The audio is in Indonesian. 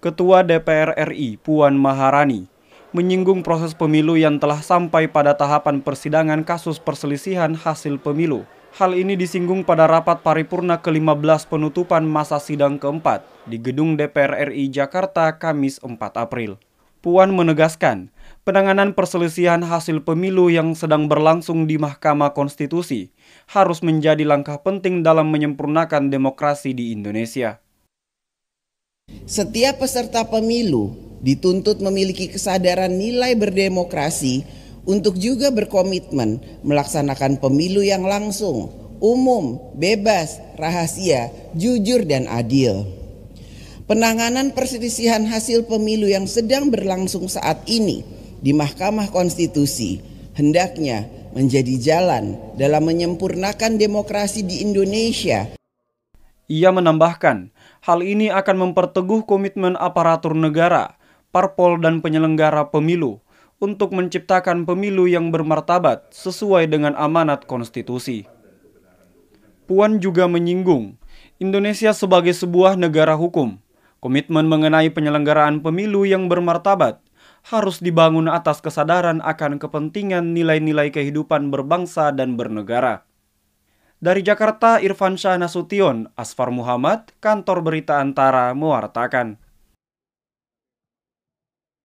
Ketua DPR RI Puan Maharani menyinggung proses pemilu yang telah sampai pada tahapan persidangan kasus perselisihan hasil pemilu. Hal ini disinggung pada rapat paripurna ke-15 penutupan masa sidang keempat di Gedung DPR RI Jakarta Kamis 4 April. Puan menegaskan, penanganan perselisihan hasil pemilu yang sedang berlangsung di Mahkamah Konstitusi harus menjadi langkah penting dalam menyempurnakan demokrasi di Indonesia. Setiap peserta pemilu dituntut memiliki kesadaran nilai berdemokrasi untuk juga berkomitmen melaksanakan pemilu yang langsung, umum, bebas, rahasia, jujur, dan adil. Penanganan perselisihan hasil pemilu yang sedang berlangsung saat ini di Mahkamah Konstitusi hendaknya menjadi jalan dalam menyempurnakan demokrasi di Indonesia. Ia menambahkan, hal ini akan memperteguh komitmen aparatur negara, parpol dan penyelenggara pemilu untuk menciptakan pemilu yang bermartabat sesuai dengan amanat konstitusi. Puan juga menyinggung, Indonesia sebagai sebuah negara hukum Komitmen mengenai penyelenggaraan pemilu yang bermartabat harus dibangun atas kesadaran akan kepentingan nilai-nilai kehidupan berbangsa dan bernegara. Dari Jakarta, Irfan Syah Nasution, Asfar Muhammad, Kantor Berita Antara, mewartakan.